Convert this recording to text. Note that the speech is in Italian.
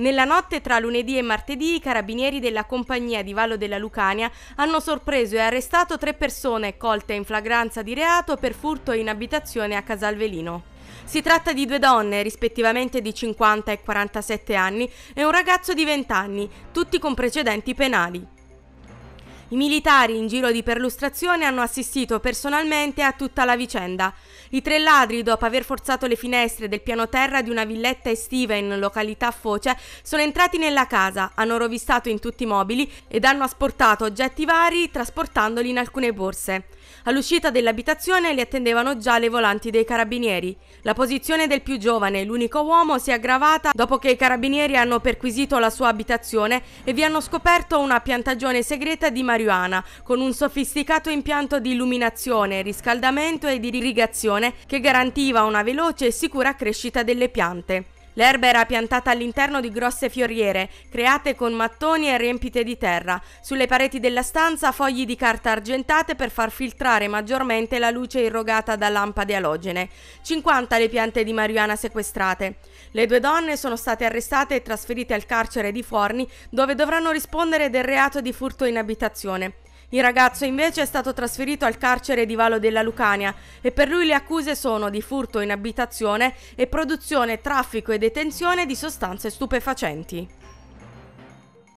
Nella notte tra lunedì e martedì i carabinieri della compagnia di Vallo della Lucania hanno sorpreso e arrestato tre persone colte in flagranza di reato per furto in abitazione a Casalvelino. Si tratta di due donne, rispettivamente di 50 e 47 anni, e un ragazzo di 20 anni, tutti con precedenti penali. I militari in giro di perlustrazione hanno assistito personalmente a tutta la vicenda. I tre ladri, dopo aver forzato le finestre del piano terra di una villetta estiva in località Foce, sono entrati nella casa, hanno rovistato in tutti i mobili ed hanno asportato oggetti vari trasportandoli in alcune borse. All'uscita dell'abitazione li attendevano già le volanti dei carabinieri. La posizione del più giovane, l'unico uomo, si è aggravata dopo che i carabinieri hanno perquisito la sua abitazione e vi hanno scoperto una piantagione segreta di marijuana marijuana, con un sofisticato impianto di illuminazione, riscaldamento e di irrigazione che garantiva una veloce e sicura crescita delle piante. L'erba era piantata all'interno di grosse fioriere, create con mattoni e riempite di terra. Sulle pareti della stanza fogli di carta argentate per far filtrare maggiormente la luce irrogata da lampade alogene. 50 le piante di marijuana sequestrate. Le due donne sono state arrestate e trasferite al carcere di Forni, dove dovranno rispondere del reato di furto in abitazione. Il ragazzo invece è stato trasferito al carcere di Valo della Lucania e per lui le accuse sono di furto in abitazione e produzione, traffico e detenzione di sostanze stupefacenti.